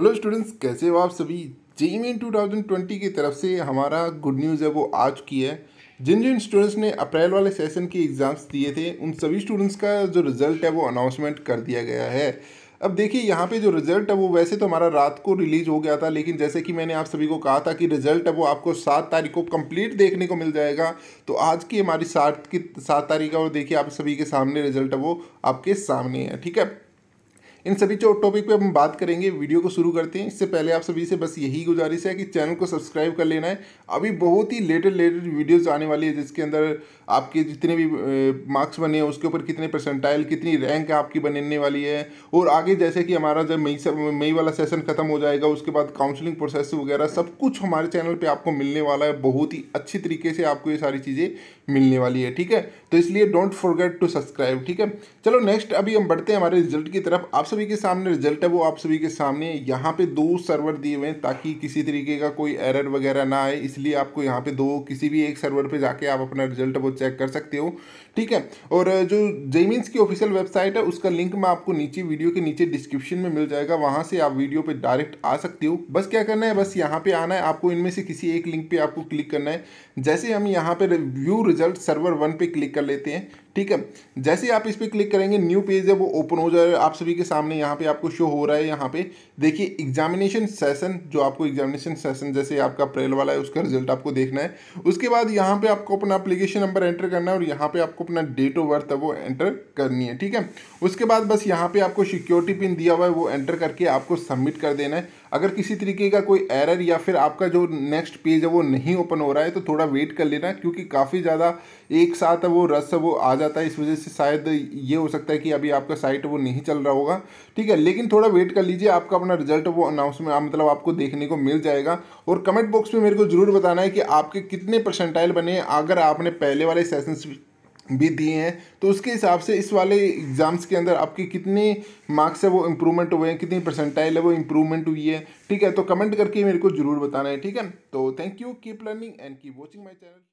hello students कैसे हो आप सभी जेई मेन टू की तरफ से हमारा गुड न्यूज़ है वो आज की है जिन जिन स्टूडेंट्स ने अप्रैल वाले सेशन के एग्ज़ाम्स दिए थे उन सभी स्टूडेंट्स का जो रिज़ल्ट है वो अनाउंसमेंट कर दिया गया है अब देखिए यहाँ पे जो रिज़ल्ट है वो वैसे तो हमारा रात को रिलीज़ हो गया था लेकिन जैसे कि मैंने आप सभी को कहा था कि रिज़ल्ट है वो आपको सात तारीख को कंप्लीट देखने को मिल जाएगा तो आज की हमारी सात की सात तारीख है और देखिए आप सभी के सामने रिज़ल्ट है वो आपके सामने है ठीक है इन सभी जो टॉपिक पे हम बात करेंगे वीडियो को शुरू करते हैं इससे पहले आप सभी से बस यही गुजारिश है कि चैनल को सब्सक्राइब कर लेना है अभी बहुत ही लेटेस्ट लेटेस्ट वीडियोज़ आने वाली है जिसके अंदर आपके जितने भी मार्क्स बने हैं उसके ऊपर कितने परसेंटाइल कितनी रैंक आपकी बनने वाली है और आगे जैसे कि हमारा जब मई मई वाला सेशन ख़त्म हो जाएगा उसके बाद काउंसलिंग प्रोसेस वगैरह सब कुछ हमारे चैनल पर आपको मिलने वाला है बहुत ही अच्छी तरीके से आपको ये सारी चीज़ें मिलने वाली है ठीक है तो इसलिए डोंट फॉरगेट टू सब्सक्राइब ठीक है चलो नेक्स्ट अभी हम बढ़ते हैं हमारे रिजल्ट की तरफ आप सभी के सामने रिजल्ट है वो आप सभी के सामने यहाँ पे दो सर्वर दिए हुए हैं ताकि किसी तरीके का कोई एरर वगैरह ना आए इसलिए आपको यहाँ पे दो किसी भी एक सर्वर पे जाके आप अपना रिजल्ट वो चेक कर सकते हो ठीक है और जो जेमिन्स की ऑफिशियल वेबसाइट है उसका लिंक मैं आपको नीचे वीडियो के नीचे डिस्क्रिप्शन में मिल जाएगा वहाँ से आप वीडियो पर डायरेक्ट आ सकते हो बस क्या करना है बस यहाँ पर आना है आपको इनमें से किसी एक लिंक पर आपको क्लिक करना है जैसे हम यहाँ पर व्यू रिजल्ट सर्वर वन पर क्लिक कर लेते हैं ठीक है जैसे आप इस पर क्लिक करेंगे न्यू पेज है वो ओपन हो जाएगा आप सभी के सामने यहाँ पे आपको शो हो रहा है यहाँ पे देखिए एग्जामिनेशन सेशन जो आपको एग्जामिनेशन सेशन जैसे आपका अप्रैल वाला है उसका रिजल्ट आपको देखना है उसके बाद यहाँ पे आपको अपना अप्लीकेशन नंबर एंटर करना है और यहाँ पे आपको अपना डेट ऑफ बर्थ है वो एंटर करनी है ठीक है उसके बाद बस यहाँ पे आपको सिक्योरिटी पिन दिया हुआ है वो एंटर करके आपको सबमिट कर देना है अगर किसी तरीके का कोई एरर या फिर आपका जो नेक्स्ट पेज है वो नहीं ओपन हो रहा है तो थोड़ा वेट कर लेना क्योंकि काफ़ी ज़्यादा एक साथ वो रस वो आ जाता है इस वजह से शायद ये हो सकता है कि अभी आपका साइट वो नहीं चल रहा होगा ठीक है लेकिन थोड़ा वेट कर लीजिए आपका अपना रिजल्ट वो अनाउंसमेंट मतलब आपको देखने को मिल जाएगा और कमेंट बॉक्स में मेरे को ज़रूर बताना है कि आपके कितने परसेंटाइल बने अगर आपने पहले वाले सेशन भी दिए हैं तो उसके हिसाब से इस वाले एग्ज़ाम्स के अंदर आपके कितने मार्क्स है वो इम्प्रूवमेंट हुए हैं कितनी परसेंटाइल है वो इम्प्रूवमेंट हुई है ठीक है तो कमेंट करके मेरे को ज़रूर बताना है ठीक है तो thank you keep learning and keep watching my channel